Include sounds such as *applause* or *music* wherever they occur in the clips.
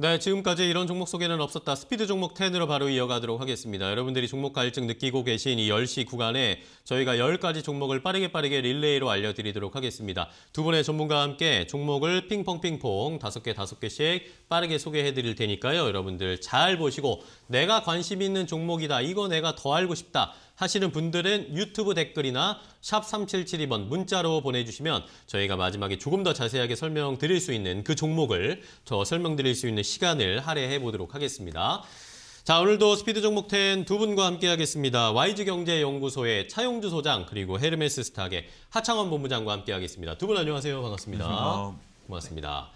네, 지금까지 이런 종목 소개는 없었다. 스피드 종목 10으로 바로 이어가도록 하겠습니다. 여러분들이 종목 갈증 느끼고 계신 이 10시 구간에 저희가 10가지 종목을 빠르게 빠르게 릴레이로 알려드리도록 하겠습니다. 두 분의 전문가와 함께 종목을 핑퐁핑퐁 다섯 개 다섯 개씩 빠르게 소개해드릴 테니까요. 여러분들 잘 보시고 내가 관심 있는 종목이다. 이거 내가 더 알고 싶다. 하시는 분들은 유튜브 댓글이나 샵 3772번 문자로 보내주시면 저희가 마지막에 조금 더 자세하게 설명드릴 수 있는 그 종목을 더 설명드릴 수 있는 시간을 할애해 보도록 하겠습니다. 자 오늘도 스피드 종목 텐 두 분과 함께 하겠습니다. YG경제연구소의 차용주 소장 그리고 헤르메스 스탁의 하창원 본부장과 함께 하겠습니다. 두 분 안녕하세요. 반갑습니다. 안녕하세요. 고맙습니다.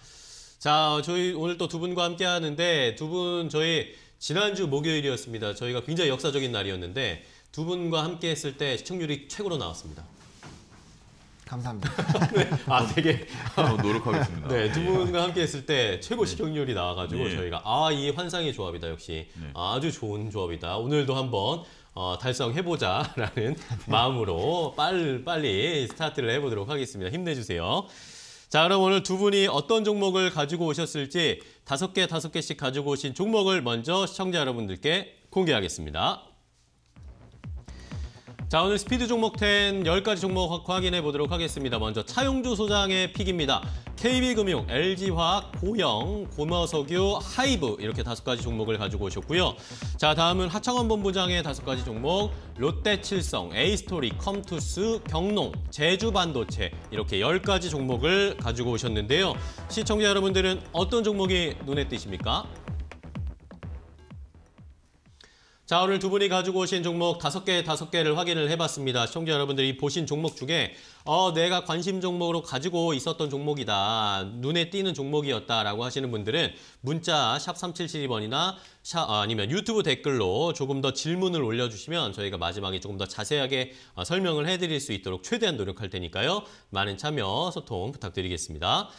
자 저희 오늘 또 두 분과 함께 하는데 두 분 저희 지난주 목요일이었습니다. 저희가 굉장히 역사적인 날이었는데 두 분과 함께 했을 때 시청률이 최고로 나왔습니다. 감사합니다. *laughs* 네. 아 되게 노력하겠습니다. 네, 두 예. 분과 함께 했을 때 최고 네. 시청률이 나와가지고 네. 저희가 아이 환상의 조합이다 역시 네. 아주 좋은 조합이다. 오늘도 한번 어, 달성해보자라는 *laughs* 네. 마음으로 빨 빨리 스타트를 해보도록 하겠습니다. 힘내주세요. 자 그럼 오늘 두 분이 어떤 종목을 가지고 오셨을지 다섯 개 다섯 개씩 가지고 오신 종목을 먼저 시청자 여러분들께 공개하겠습니다. 자 오늘 스피드 종목 10 10가지 종목 확인해 보도록 하겠습니다. 먼저 차용주 소장의 픽입니다. KB금융, LG화학, 고영, 고마석유 하이브 이렇게 다섯 가지 종목을 가지고 오셨고요. 자 다음은 하창원 본부장의 다섯 가지 종목 롯데칠성, 에이스토리, 컴투스, 경농, 제주반도체 이렇게 열가지 종목을 가지고 오셨는데요. 시청자 여러분들은 어떤 종목이 눈에 띄십니까? 자, 오늘 두 분이 가지고 오신 종목 다섯 개, 다섯 개를 확인을 해봤습니다. 시청자 여러분들이 보신 종목 중에, 어, 내가 관심 종목으로 가지고 있었던 종목이다. 눈에 띄는 종목이었다라고 하시는 분들은 문자 샵 3772번이나 어, 아니면 유튜브 댓글로 조금 더 질문을 올려주시면 저희가 마지막에 조금 더 자세하게 어, 설명을 해드릴 수 있도록 최대한 노력할 테니까요. 많은 참여, 소통 부탁드리겠습니다.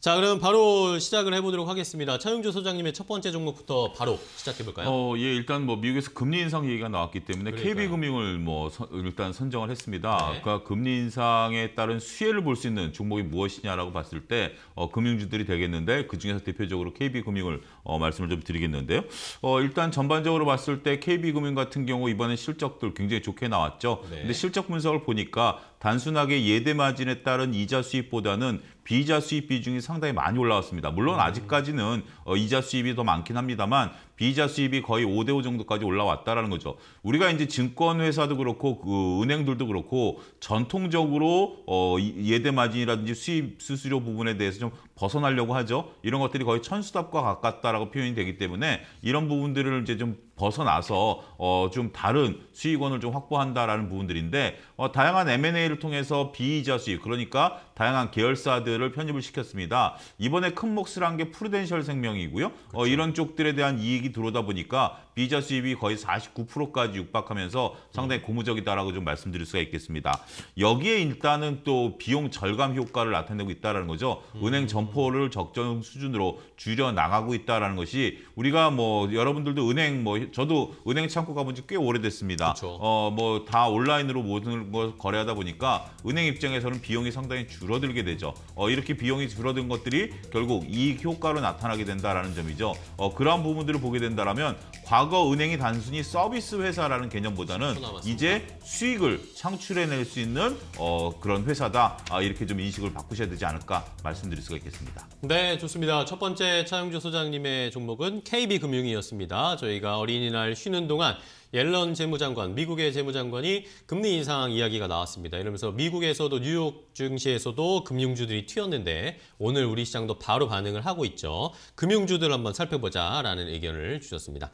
자, 그럼 바로 시작을 해보도록 하겠습니다. 차용주 소장님의 첫 번째 종목부터 바로 시작해볼까요? 어, 예, 일단 뭐 미국에서 금리 인상 얘기가 나왔기 때문에 KB금융을 뭐 선, 일단 선정을 했습니다. 네. 그러니까 금리 인상에 따른 수혜를 볼 수 있는 종목이 무엇이냐라고 봤을 때 어, 금융주들이 되겠는데 그중에서 대표적으로 KB금융을 어, 말씀을 좀 드리겠는데요. 어, 일단 전반적으로 봤을 때 KB금융 같은 경우 이번에 실적들 굉장히 좋게 나왔죠. 네. 근데 실적 분석을 보니까 단순하게 예대 마진에 따른 이자 수입보다는 비자 수입 비중이 상당히 많이 올라왔습니다. 물론 네. 아직까지는 어, 이자 수입이 더 많긴 합니다만 비자 수입이 거의 5대5 정도까지 올라왔다라는 거죠. 우리가 이제 증권회사도 그렇고 그 은행들도 그렇고 전통적으로 어 예대 마진이라든지 수입 수수료 부분에 대해서 좀 벗어나려고 하죠. 이런 것들이 거의 천수답과 가깝다라고 표현이 되기 때문에 이런 부분들을 이제 좀 벗어나서 어, 좀 다른 수익원을 좀 확보한다라는 부분들인데 어, 다양한 M&A를 통해서 비이자 수익 그러니까 다양한 계열사들을 편입을 시켰습니다. 이번에 큰 몫을 한 게 프루덴셜 생명이고요. 어, 그렇죠. 이런 쪽들에 대한 이익이 들어오다 보니까 비자 수입이 거의 49%까지 육박하면서 상당히 고무적이다라고 좀 말씀드릴 수가 있겠습니다. 여기에 일단은 또 비용 절감 효과를 나타내고 있다는 거죠. 은행 점포를 적정 수준으로 줄여 나가고 있다는 것이 우리가 뭐 여러분들도 은행 뭐 저도 은행 창고 가본 지 꽤 오래됐습니다. 어 뭐 다 온라인으로 모든 걸 거래하다 보니까 은행 입장에서는 비용이 상당히 줄어들게 되죠. 어 이렇게 비용이 줄어든 것들이 결국 이익 효과로 나타나게 된다라는 점이죠. 어 그러한 부분들을 보게 된다면과 과거 은행이 단순히 서비스 회사라는 개념보다는 이제 수익을 창출해낼 수 있는 어, 그런 회사다 아, 이렇게 좀 인식을 바꾸셔야 되지 않을까 말씀드릴 수가 있겠습니다. 네, 좋습니다. 첫 번째 차영주 소장님의 종목은 KB금융이었습니다. 저희가 어린이날 쉬는 동안 옐런 재무장관, 미국의 재무장관이 금리 인상 이야기가 나왔습니다. 이러면서 미국에서도 뉴욕 증시에서도 금융주들이 튀었는데 오늘 우리 시장도 바로 반응을 하고 있죠. 금융주들 한번 살펴보자라는 의견을 주셨습니다.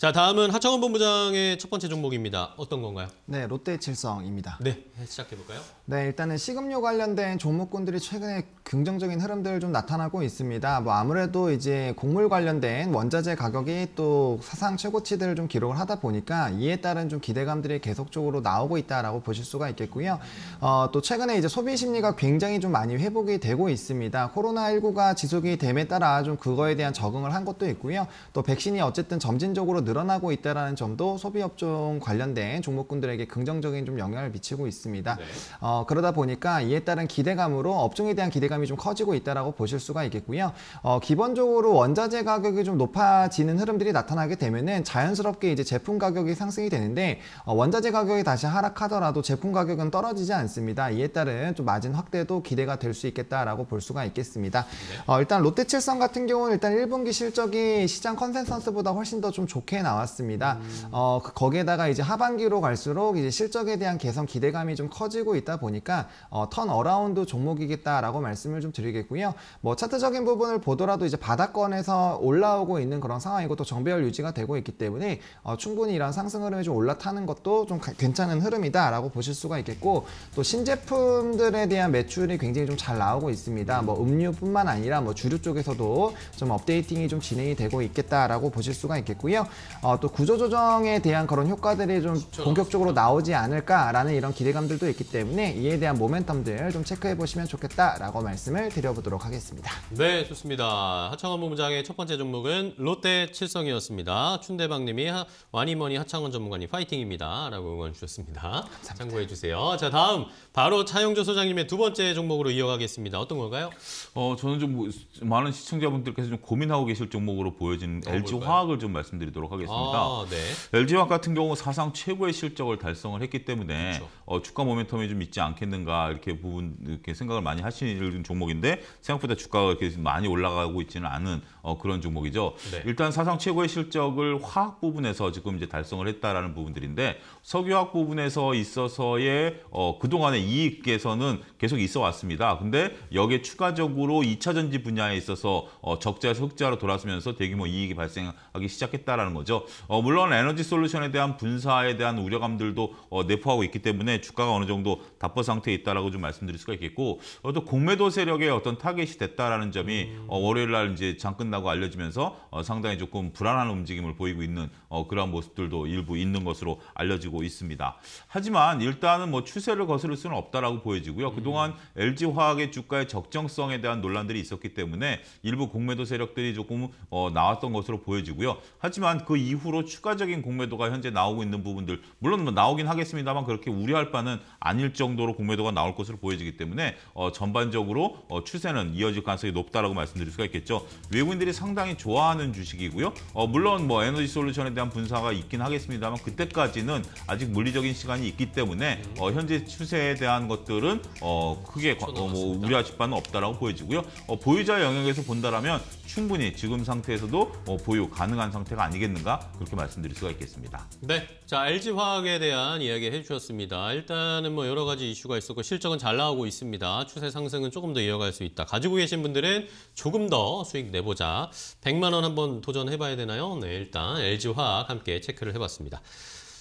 자, 다음은 하창원 본부장의 첫 번째 종목입니다. 어떤 건가요? 네, 롯데칠성입니다. 네, 네 시작해 볼까요? 네, 일단은 식음료 관련된 종목군들이 최근에 긍정적인 흐름들 을좀 나타나고 있습니다. 뭐 아무래도 이제 곡물 관련된 원자재 가격이 또 사상 최고치들을 좀 기록을 하다 보니까 이에 따른 좀 기대감들이 계속적으로 나오고 있다라고 보실 수가 있겠고요. 어, 또 최근에 이제 소비 심리가 굉장히 좀 많이 회복이 되고 있습니다. 코로나19가 지속이 됨에 따라 좀 그거에 대한 적응을 한 것도 있고요. 또 백신이 어쨌든 점진적으로 늘어나고 있다는 점도 소비업종 관련된 종목군들에게 긍정적인 좀 영향을 미치고 있습니다. 네. 어, 그러다 보니까 이에 따른 기대감으로 업종에 대한 기대감이 좀 커지고 있다고 보실 수가 있겠고요. 어, 기본적으로 원자재 가격이 좀 높아지는 흐름들이 나타나게 되면 자연스럽게 이제 제품 가격이 상승이 되는데 어, 원자재 가격이 다시 하락하더라도 제품 가격은 떨어지지 않습니다. 이에 따른 좀 마진 확대도 기대가 될 수 있겠다라고 볼 수가 있겠습니다. 네. 어, 일단 롯데칠성 같은 경우는 일단 1분기 실적이 시장 컨센서스보다 훨씬 더 좀 좋게 좋게 나왔습니다. 음. 어, 그 거기에다가 이제 하반기로 갈수록 이제 실적에 대한 개선 기대감이 좀 커지고 있다 보니까 어, 턴 어라운드 종목이겠다라고 말씀을 좀 드리겠고요. 뭐 차트적인 부분을 보더라도 이제 바닥권에서 올라오고 있는 그런 상황이고 또 정배열 유지가 되고 있기 때문에 어, 충분히 이런 상승 흐름이 좀 올라타는 것도 좀 가, 괜찮은 흐름이다라고 보실 수가 있겠고 또 신제품들에 대한 매출이 굉장히 좀 잘 나오고 있습니다. 뭐 음료뿐만 아니라 뭐 주류 쪽에서도 좀 업데이팅이 좀 진행이 되고 있겠다라고 보실 수가 있겠고요. 어, 또 구조조정에 대한 그런 효과들이 좀 본격적으로 나오지 않을까라는 이런 기대감들도 있기 때문에 이에 대한 모멘텀들 좀 체크해 보시면 좋겠다라고 말씀을 드려보도록 하겠습니다. 네, 좋습니다. 하창원 본부장의 첫 번째 종목은 롯데 칠성이었습니다. 춘대방님이 와니머니 하창원 전문가님 파이팅입니다. 라고 응원 주셨습니다. 감사합니다. 참고해 주세요. 자, 다음 바로 차영조 소장님의 두 번째 종목으로 이어가겠습니다. 어떤 걸까요? 어, 저는 좀 뭐, 많은 시청자분들께서 좀 고민하고 계실 종목으로 보여진 LG 화학을 좀 말씀드리도록 하겠습니다. 하겠습니다. 아, 네. LG화학 같은 경우 사상 최고의 실적을 달성을 했기 때문에 그렇죠. 어, 주가 모멘텀이 좀 있지 않겠는가 이렇게 부분 이렇게 생각을 많이 하시는 종목인데 생각보다 주가가 이렇게 많이 올라가고 있지는 않은 어, 그런 종목이죠. 네. 일단 사상 최고의 실적을 화학 부분에서 지금 이제 달성을 했다라는 부분들인데 석유화학 부분에서 있어서의 어, 그동안의 이익 개서는 계속 있어 왔습니다. 근데 여기에 추가적으로 2차 전지 분야에 있어서 어, 적자에서 흑자로 돌아서면서 대규모 이익이 발생하기 시작했다라는 거죠. 거죠. 어, 물론 에너지 솔루션에 대한 분사에 대한 우려감들도 어, 내포하고 있기 때문에 주가가 어느 정도 답보 상태에 있다라고 좀 말씀드릴 수가 있겠고 어, 또 공매도 세력의 어떤 타겟이 됐다라는 점이 음. 어, 월요일 날 이제 장 끝나고 알려지면서 어, 상당히 조금 불안한 움직임을 보이고 있는 어, 그러한 모습들도 일부 있는 것으로 알려지고 있습니다. 하지만 일단은 뭐 추세를 거스를 수는 없다라고 보여지고요. 그동안 LG 화학의 주가의 적정성에 대한 논란들이 있었기 때문에 일부 공매도 세력들이 조금 어, 나왔던 것으로 보여지고요. 하지만 그 이후로 추가적인 공매도가 현재 나오고 있는 부분들 물론 뭐 나오긴 하겠습니다만 그렇게 우려할 바는 아닐 정도로 공매도가 나올 것으로 보여지기 때문에 어, 전반적으로 어, 추세는 이어질 가능성이 높다라고 말씀드릴 수가 있겠죠. 외국인들이 상당히 좋아하는 주식이고요. 어, 물론 뭐 에너지 솔루션에 대한 분사가 있긴 하겠습니다만 그때까지는 아직 물리적인 시간이 있기 때문에 어, 현재 추세에 대한 것들은 어, 크게 어, 뭐 우려하실 바는 없다라고 보여지고요. 어, 보유자 영역에서 본다라면 충분히 지금 상태에서도 어, 보유 가능한 상태가 아니겠는가. 있는가 그렇게 말씀드릴 수가 있겠습니다. 네, 자 LG화학에 대한 이야기 해주셨습니다. 일단은 뭐 여러 가지 이슈가 있었고 실적은 잘 나오고 있습니다. 추세 상승은 조금 더 이어갈 수 있다. 가지고 계신 분들은 조금 더 수익 내보자. 100만 원 한번 도전해봐야 되나요? 네, 일단 LG화학 함께 체크를 해봤습니다.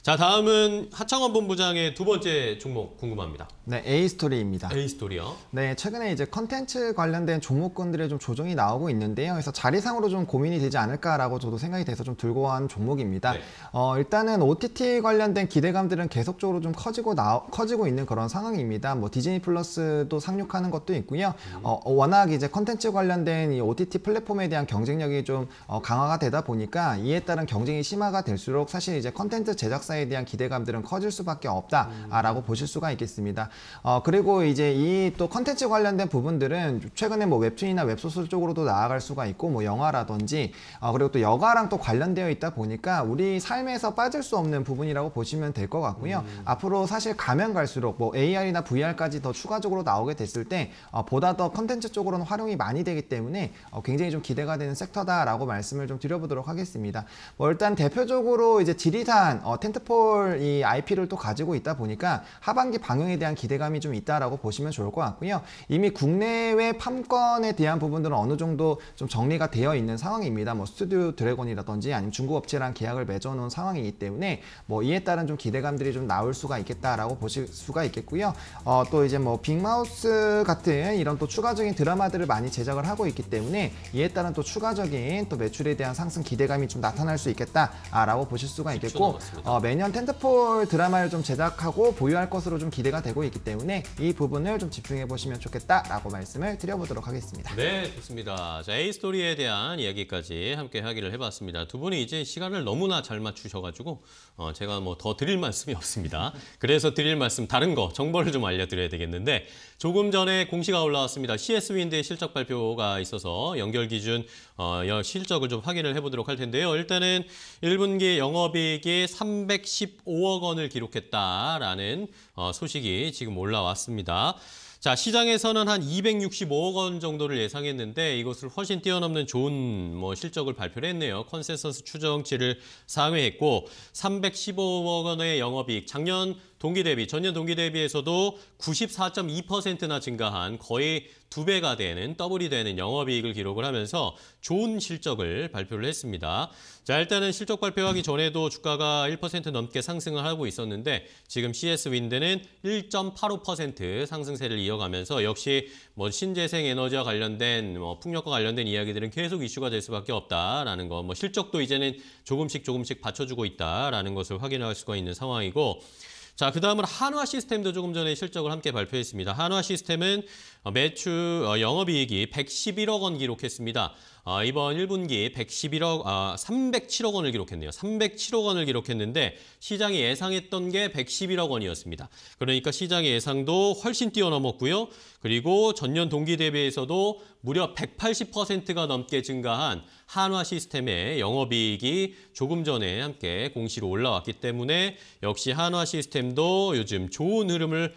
자 다음은 하창원 본부장의 두 번째 종목 궁금합니다. 네, A스토리입니다. A스토리요. 네, 최근에 이제 컨텐츠 관련된 종목군들의 좀 조정이 나오고 있는데요. 그래서 자리상으로 좀 고민이 되지 않을까라고 저도 생각이 돼서 좀 들고 한 종목입니다. 네. 어, 일단은 OTT 관련된 기대감들은 계속적으로 좀 커지고 나 커지고 있는 그런 상황입니다. 뭐 디즈니 플러스도 상륙하는 것도 있고요. 음. 어, 어 워낙 이제 컨텐츠 관련된 이 OTT 플랫폼에 대한 경쟁력이 좀 어, 강화가 되다 보니까 이에 따른 경쟁이 심화가 될수록 사실 이제 컨텐츠 제작사 수사에 대한 기대감들은 커질 수밖에 없다라고 음. 보실 수가 있겠습니다. 어, 그리고 이제 이 또 컨텐츠 관련된 부분들은 최근에 뭐 웹툰이나 웹소설 쪽으로도 나아갈 수가 있고 뭐 영화라든지 어, 그리고 또 여가랑 또 관련되어 있다 보니까 우리 삶에서 빠질 수 없는 부분이라고 보시면 될 것 같고요. 음. 앞으로 사실 가면 갈수록 뭐 AR이나 VR까지 더 추가적으로 나오게 됐을 때 어, 보다 더 컨텐츠 쪽으로는 활용이 많이 되기 때문에 어, 굉장히 좀 기대가 되는 섹터다라고 말씀을 좀 드려보도록 하겠습니다. 뭐 일단 대표적으로 이제 지리산 어, 텐트 스톡폴 이 IP를 또 가지고 있다 보니까 하반기 방영에 대한 기대감이 좀 있다라고 보시면 좋을 것 같고요. 이미 국내외 판권에 대한 부분들은 어느 정도 좀 정리가 되어 있는 상황입니다. 뭐 스튜디오 드래곤이라든지 아니면 중국 업체랑 계약을 맺어놓은 상황이기 때문에 뭐 이에 따른 좀 기대감들이 좀 나올 수가 있겠다라고 보실 수가 있겠고요. 어, 또 이제 뭐 빅마우스 같은 이런 또 추가적인 드라마들을 많이 제작을 하고 있기 때문에 이에 따른 또 추가적인 또 매출에 대한 상승 기대감이 좀 나타날 수 있겠다라고 보실 수가 있겠고 어, 매년 텐트폴 드라마를 좀 제작하고 보유할 것으로 좀 기대가 되고 있기 때문에 이 부분을 좀 집중해 보시면 좋겠다라고 말씀을 드려보도록 하겠습니다. 네, 좋습니다. 자, A 스토리에 대한 이야기까지 함께 하기를 해봤습니다. 두 분이 이제 시간을 너무나 잘 맞추셔가지고 어, 제가 뭐 더 드릴 말씀이 없습니다. 그래서 드릴 말씀 다른 거 정보를 좀 알려드려야 되겠는데 조금 전에 공시가 올라왔습니다. CS 윈드의 실적 발표가 있어서 연결 기준 어, 실적을 좀 확인을 해보도록 할 텐데요. 일단은 1분기 영업이익이 315억 원을 기록했다라는 어, 소식이 지금 올라왔습니다. 자, 시장에서는 한 265억 원 정도를 예상했는데 이것을 훨씬 뛰어넘는 좋은 뭐 실적을 발표를 했네요. 컨센서스 추정치를 상회했고 315억 원의 영업이익, 작년 동기 대비 전년 동기 대비에서도 94.2%나 증가한 거의 두 배가 되는 더블이 되는 영업이익을 기록을 하면서 좋은 실적을 발표를 했습니다. 자 일단은 실적 발표하기 전에도 주가가 1% 넘게 상승을 하고 있었는데 지금 CS 윈드는 1.85% 상승세를 이어가면서 역시 뭐 신재생 에너지와 관련된 뭐 풍력과 관련된 이야기들은 계속 이슈가 될 수밖에 없다라는 거. 뭐 실적도 이제는 조금씩 조금씩 받쳐주고 있다라는 것을 확인할 수가 있는 상황이고. 자, 그 다음은 한화 시스템도 조금 전에 실적을 함께 발표했습니다. 한화 시스템은 어, 매출 어, 영업이익이 111억 원 기록했습니다. 어, 이번 1분기 111억, 아, 307억 원을 기록했네요. 307억 원을 기록했는데 시장이 예상했던 게 111억 원이었습니다. 그러니까 시장의 예상도 훨씬 뛰어넘었고요. 그리고 전년 동기 대비해서도 무려 180%가 넘게 증가한 한화 시스템의 영업이익이 조금 전에 함께 공시로 올라왔기 때문에 역시 한화 시스템도 요즘 좋은 흐름을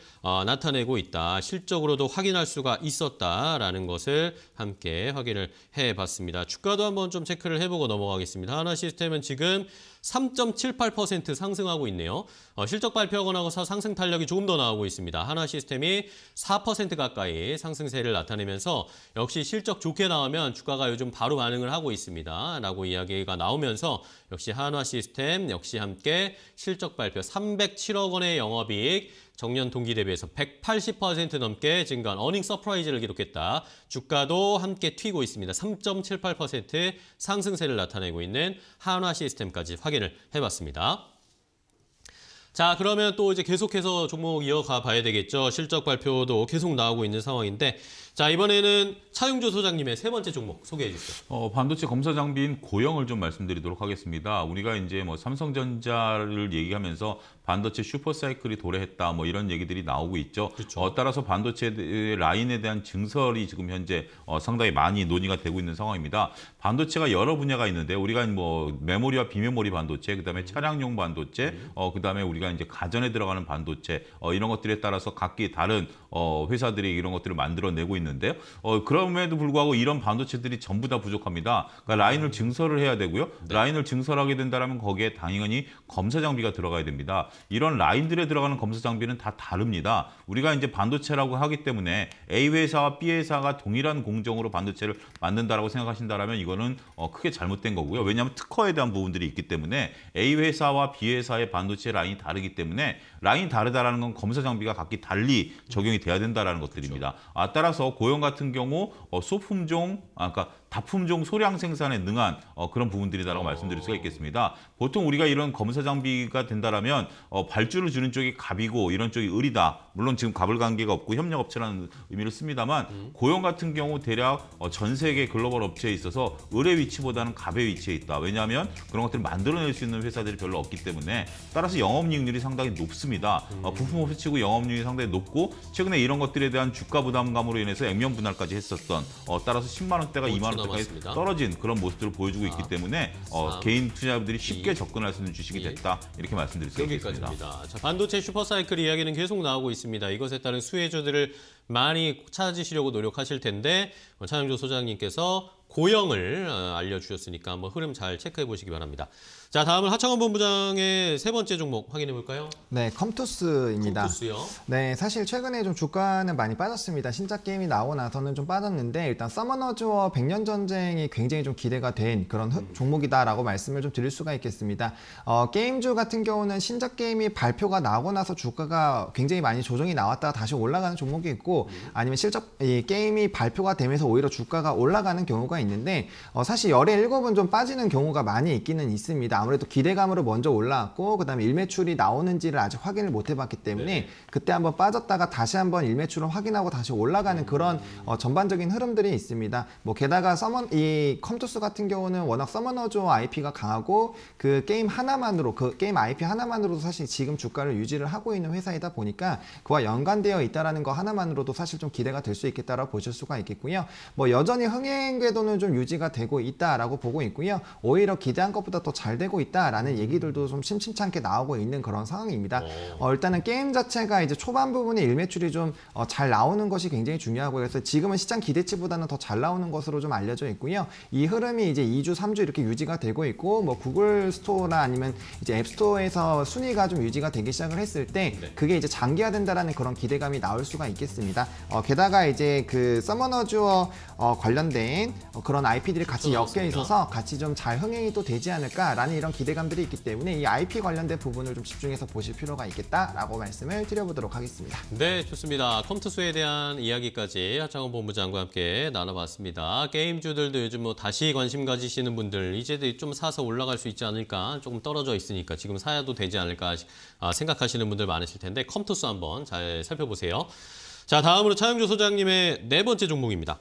나타내고 있다. 실적으로도 확인할 수 수가 있었다라는 것을 함께 확인을 해봤습니다. 주가도 한번 좀 체크를 해보고 넘어가겠습니다. 하나 시스템은 지금 3.78% 상승하고 있네요. 어, 실적 발표하고 나서 상승 탄력이 조금 더 나오고 있습니다. 하나 시스템이 4% 가까이 상승세를 나타내면서 역시 실적 좋게 나오면 주가가 요즘 바로 반응을 하고 있습니다. 라고 이야기가 나오면서 역시 하나 시스템 역시 함께 실적 발표 307억 원의 영업이익 정년 동기 대비해서 180% 넘게 증가한 어닝 서프라이즈를 기록했다. 주가도 함께 튀고 있습니다. 3.78% 상승세를 나타내고 있는 한화 시스템까지 확인을 해봤습니다. 자 그러면 또 이제 계속해서 종목 이어가 봐야 되겠죠. 실적 발표도 계속 나오고 있는 상황인데 자 이번에는 차용주 소장님의 세 번째 종목 소개해 주시죠. 어, 반도체 검사 장비인 고형을 좀 말씀드리도록 하겠습니다. 우리가 이제 뭐 삼성전자를 얘기하면서 반도체 슈퍼사이클이 도래했다 뭐 이런 얘기들이 나오고 있죠. 그렇죠. 어, 따라서 반도체 라인에 대한 증설이 지금 현재 어, 상당히 많이 논의가 되고 있는 상황입니다. 반도체가 여러 분야가 있는데 우리가 뭐 메모리와 비메모리 반도체, 그다음에 차량용 반도체, 어, 그다음에 우리가 이제 가전에 들어가는 반도체 어, 이런 것들에 따라서 각기 다른 어, 회사들이 이런 것들을 만들어내고 있는. 있는데요. 어, 그럼에도 불구하고 이런 반도체들이 전부 다 부족합니다. 그러니까 라인을 증설을 해야 되고요. 네. 라인을 증설하게 된다면 거기에 당연히 검사 장비가 들어가야 됩니다. 이런 라인들에 들어가는 검사 장비는 다 다릅니다. 우리가 이제 반도체라고 하기 때문에 A 회사와 B 회사가 동일한 공정으로 반도체를 만든다라고 생각하신다면 이거는 어, 크게 잘못된 거고요. 왜냐하면 특허에 대한 부분들이 있기 때문에 A 회사와 B 회사의 반도체 라인이 다르기 때문에 라인이 다르다라는 건 검사 장비가 각기 달리 적용이 돼야 된다라는 것들입니다. 그렇죠. 아, 따라서 고용 같은 경우 어, 소품종 아까 그러니까 다품종 소량 생산에 능한 어, 그런 부분들이다라고 어... 말씀드릴 수가 있겠습니다. 보통 우리가 이런 검사 장비가 된다라면 어, 발주를 주는 쪽이 갑이고 이런 쪽이 을이다. 물론 지금 갑을 관계가 없고 협력업체라는 의미를 씁니다만 음. 고용 같은 경우 대략 어, 전 세계 글로벌 업체에 있어서 을의 위치보다는 갑의 위치에 있다. 왜냐하면 그런 것들을 만들어낼 수 있는 회사들이 별로 없기 때문에 따라서 영업이익률이 상당히 높습니다. 어, 음. 어, 부품업체 치고 영업률이 상당히 높고 최근에 이런 것들에 대한 주가 부담감으로 인해서 액면 분할까지 했었던 어, 따라서 10만 원대가 2만 원 남았게 떨어진 그런 모습들을 보여주고 4, 있기 아, 때문에 어, 개인 투자자들이 쉽게 2, 접근할 수 있는 주식이 2, 됐다 이렇게 말씀드릴 수 있겠습니다. 자, 반도체 슈퍼사이클 이야기는 계속 나오고 있습니다. 이것에 따른 수혜주들을 많이 찾으시려고 노력하실 텐데 어, 차영조 소장님께서 고형을 어, 알려주셨으니까 한번 흐름 잘 체크해 보시기 바랍니다. 자, 다음은 하창원 본부장의 세 번째 종목 확인해 볼까요? 네, 컴투스입니다. 컴투스요? 네, 사실 최근에 좀 주가는 많이 빠졌습니다. 신작 게임이 나오고 나서는 좀 빠졌는데 일단 서머너즈와 백년 전쟁이 굉장히 좀 기대가 된 그런 음. 종목이다라고 말씀을 좀 드릴 수가 있겠습니다. 어, 게임주 같은 경우는 신작 게임이 발표가 나고 오 나서 주가가 굉장히 많이 조정이 나왔다가 다시 올라가는 종목이 있고 음. 아니면 실적 이 게임이 발표가 되면서 오히려 주가가 올라가는 경우가 있는데 어, 사실 열의 일곱은 좀 빠지는 경우가 많이 있기는 있습니다. 아무래도 기대감으로 먼저 올라왔고 그다음에 일매출이 나오는지를 아직 확인을 못 해봤기 때문에 네. 그때 한번 빠졌다가 다시 한번 일매출을 확인하고 다시 올라가는 그런 어, 전반적인 흐름들이 있습니다. 뭐 게다가 서먼 이 컴투스 같은 경우는 워낙 서머너조 IP가 강하고 그 게임 하나만으로 그 게임 IP 하나만으로도 사실 지금 주가를 유지를 하고 있는 회사이다 보니까 그와 연관되어 있다라는 거 하나만으로도 사실 좀 기대가 될 수 있겠다라고 보실 수가 있겠고요. 뭐 여전히 흥행 궤도는 좀 유지가 되고 있다라고 보고 있고요. 오히려 기대한 것보다 더 잘 되고 내고 있다라는 얘기들도 좀 심심찮게 나오고 있는 그런 상황입니다. 어, 어 일단은 게임 자체가 이제 초반 부분에 일매출이 좀잘 어, 나오는 것이 굉장히 중요하고 그래서 지금은 시장 기대치보다는 더 잘 나오는 것으로 좀 알려져 있고요. 이 흐름이 이제 2주, 3주 이렇게 유지가 되고 있고 뭐 구글 스토어나 아니면 이제 앱스토어에서 순위가 좀 유지가 되기 시작을 했을 때 네. 그게 이제 장기화된다라는 그런 기대감이 나올 수가 있겠습니다. 어, 게다가 이제 그 서머너주어 어, 관련된 그런 IP들이 같이 그렇죠, 엮여 있어서 같이 좀 잘 흥행이 또 되지 않을까라는 이런 기대감들이 있기 때문에 이 IP 관련된 부분을 좀 집중해서 보실 필요가 있겠다라고 말씀을 드려보도록 하겠습니다. 네, 좋습니다. 컴투스에 대한 이야기까지 하창원 본부장과 함께 나눠봤습니다. 게임주들도 요즘 뭐 다시 관심 가지시는 분들 이제 좀 사서 올라갈 수 있지 않을까 조금 떨어져 있으니까 지금 사야도 되지 않을까 아, 생각하시는 분들 많으실 텐데 컴투스 한번 잘 살펴보세요. 자, 다음으로 차영주 소장님의 네 번째 종목입니다.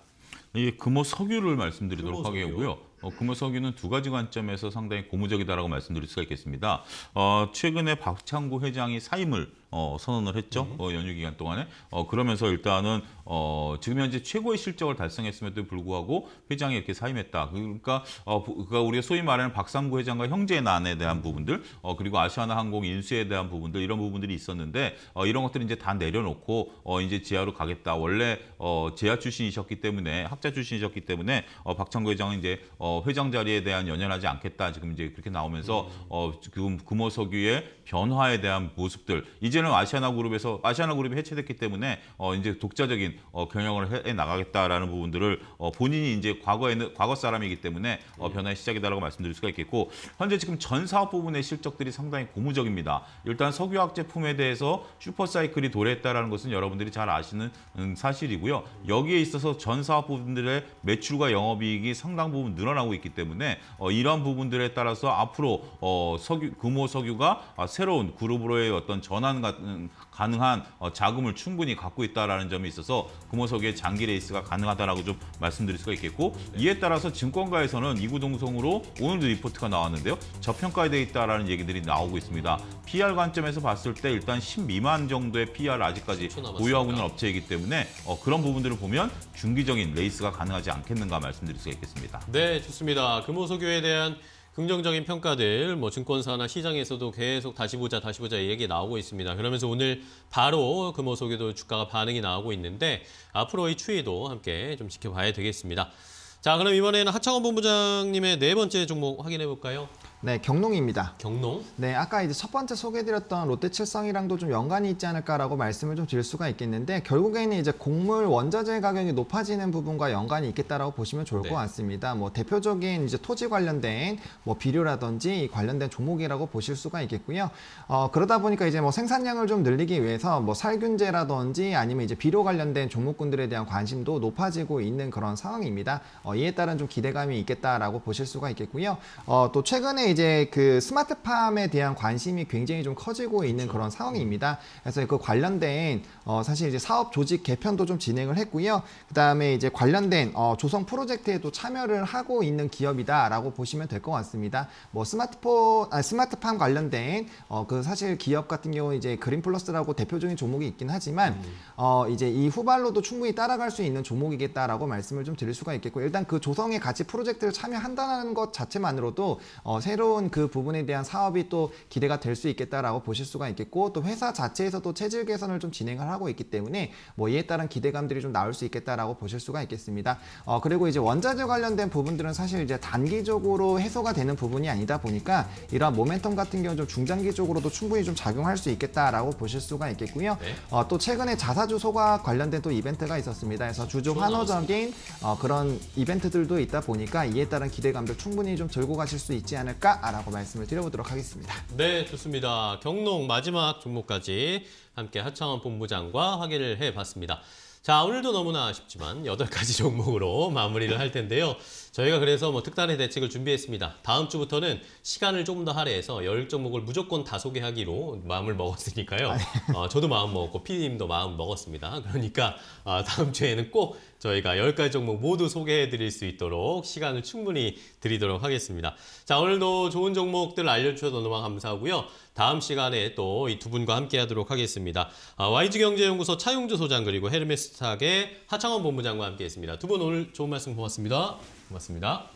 이 예, 금호 석유를 말씀드리도록 금호 석유. 하겠고요. 어, 금호석유는 두 가지 관점에서 상당히 고무적이다라고 말씀드릴 수가 있겠습니다. 어, 최근에 박창구 회장이 사임을 어, 선언을 했죠. 네. 어, 연휴 기간 동안에. 어, 그러면서 일단은 어, 지금 현재 최고의 실적을 달성했음에도 불구하고 회장이 이렇게 사임했다. 그러니까, 어, 그러니까 우리가 소위 말하는 박상구 회장과 형제의 난에 대한 부분들, 어, 그리고 아시아나 항공 인수에 대한 부분들 이런 부분들이 있었는데 어, 이런 것들을 이제 다 내려놓고 어, 이제 지하로 가겠다. 원래 어, 지하 출신이셨기 때문에 학자 출신이셨기 때문에 어, 박창구 회장은 이제 어, 어, 회장 자리에 대한 연연하지 않겠다 지금 이제 그렇게 나오면서 음. 어, 지금 그 구모석유의 변화에 대한 모습들 이제는 아시아나 그룹에서 아시아나 그룹이 해체됐기 때문에 어, 이제 독자적인 어, 경영을 해 나가겠다라는 부분들을 어, 본인이 이제 과거에는 과거 사람이기 때문에 어, 음. 변화의 시작이다라고 말씀드릴 수가 있겠고 현재 지금 전 사업 부분의 실적들이 상당히 고무적입니다. 일단 석유학 제품에 대해서 슈퍼사이클이 도래했다라는 것은 여러분들이 잘 아시는 음, 사실이고요. 여기에 있어서 전 사업 부분들의 매출과 영업이익이 상당 부분 늘어나. 늘어나고 있기 때문에 어, 이런 부분들에 따라서 앞으로 어, 석유, 금호 석유가 아, 새로운 그룹으로의 어떤 전환 같은 가능한 어, 자금을 충분히 갖고 있다라는 점이 있어서 금호석의 장기 레이스가 가능하다라고 좀 말씀드릴 수가 있겠고 네. 이에 따라서 증권가에서는 이구동성으로 오늘도 리포트가 나왔는데요. 저평가돼 있다라는 얘기들이 나오고 있습니다. PR 관점에서 봤을 때 일단 10 미만 정도의 PR 아직까지 보유하고 있는 업체이기 때문에 어, 그런 부분들을 보면 중기적인 레이스가 가능하지 않겠는가 말씀드릴 수가 있겠습니다. 네, 좋습니다. 금호석유에 대한 긍정적인 평가들 뭐 증권사나 시장에서도 계속 다시 보자 다시 보자 얘기 나오고 있습니다. 그러면서 오늘 바로 금호석에도 주가가 반응이 나오고 있는데 앞으로의 추이도 함께 좀 지켜봐야 되겠습니다. 자 그럼 이번에는 하창원 본부장님의 네 번째 종목 확인해 볼까요? 네, 경농입니다. 경농? 네, 아까 이제 첫 번째 소개해드렸던 롯데칠성이랑도 좀 연관이 있지 않을까라고 말씀을 좀 드릴 수가 있겠는데 결국에는 이제 곡물 원자재 가격이 높아지는 부분과 연관이 있겠다라고 보시면 좋을 네. 것 같습니다. 뭐 대표적인 이제 토지 관련된 뭐 비료라든지 관련된 종목이라고 보실 수가 있겠고요. 어, 그러다 보니까 이제 뭐 생산량을 좀 늘리기 위해서 뭐 살균제라든지 아니면 이제 비료 관련된 종목군들에 대한 관심도 높아지고 있는 그런 상황입니다. 어, 이에 따른 좀 기대감이 있겠다라고 보실 수가 있겠고요. 어, 또 최근에 이제 그 스마트팜에 대한 관심이 굉장히 좀 커지고 있는 그렇죠. 그런 상황입니다. 음. 그래서 그 관련된 어 사실 이제 사업 조직 개편도 좀 진행을 했고요. 그다음에 이제 관련된 어 조성 프로젝트에도 참여를 하고 있는 기업이다라고 보시면 될 것 같습니다. 뭐 스마트폰 아 스마트팜 관련된 어그 사실 기업 같은 경우 이제 그린 플러스라고 대표적인 종목이 있긴 하지만 음. 어 이제 이 후발로도 충분히 따라갈 수 있는 종목이겠다라고 말씀을 좀 드릴 수가 있겠고 일단 그조성에 가치 프로젝트를 참여한다는 것 자체만으로도 어 새로 새로운 그 부분에 대한 사업이 또 기대가 될 수 있겠다라고 보실 수가 있겠고 또 회사 자체에서도 체질 개선을 좀 진행을 하고 있기 때문에 뭐 이에 따른 기대감들이 좀 나올 수 있겠다라고 보실 수가 있겠습니다. 어, 그리고 이제 원자재 관련된 부분들은 사실 이제 단기적으로 해소가 되는 부분이 아니다 보니까 이러한 모멘텀 같은 경우 좀 중장기적으로도 충분히 좀 작용할 수 있겠다라고 보실 수가 있겠고요. 네. 어, 또 최근에 자사주 소가 관련된 또 이벤트가 있었습니다. 그래서 주주 환호적인 어, 그런 이벤트들도 있다 보니까 이에 따른 기대감들 충분히 좀 들고 가실 수 있지 않을까 않을까라고 말씀을 드려보도록 하겠습니다. 네, 좋습니다. 경농 마지막 종목까지 함께 하창원 본부장과 확인을 해봤습니다. 자, 오늘도 너무나 아쉽지만 8 가지 종목으로 *laughs* 마무리를 할 텐데요. 저희가 그래서 뭐 특단의 대책을 준비했습니다. 다음 주부터는 시간을 조금 더 할애해서 1 0 종목을 무조건 다 소개하기로 마음을 먹었으니까요. 아, 네. 어, 저도 마음 먹었고 피디님도 마음 먹었습니다. 그러니까 어, 다음 주에는 꼭 저희가 10가지 종목 모두 소개해 드릴 수 있도록 시간을 충분히 드리도록 하겠습니다. 자, 오늘도 좋은 종목들 알려주셔서 너무 감사하고요. 다음 시간에 또 이 두 분과 함께 하도록 하겠습니다. 아, YG경제연구소 차용주 소장 그리고 헤르메스탁의 하창원 본부장과 함께 했습니다. 두 분 오늘 좋은 말씀 고맙습니다. 고맙습니다.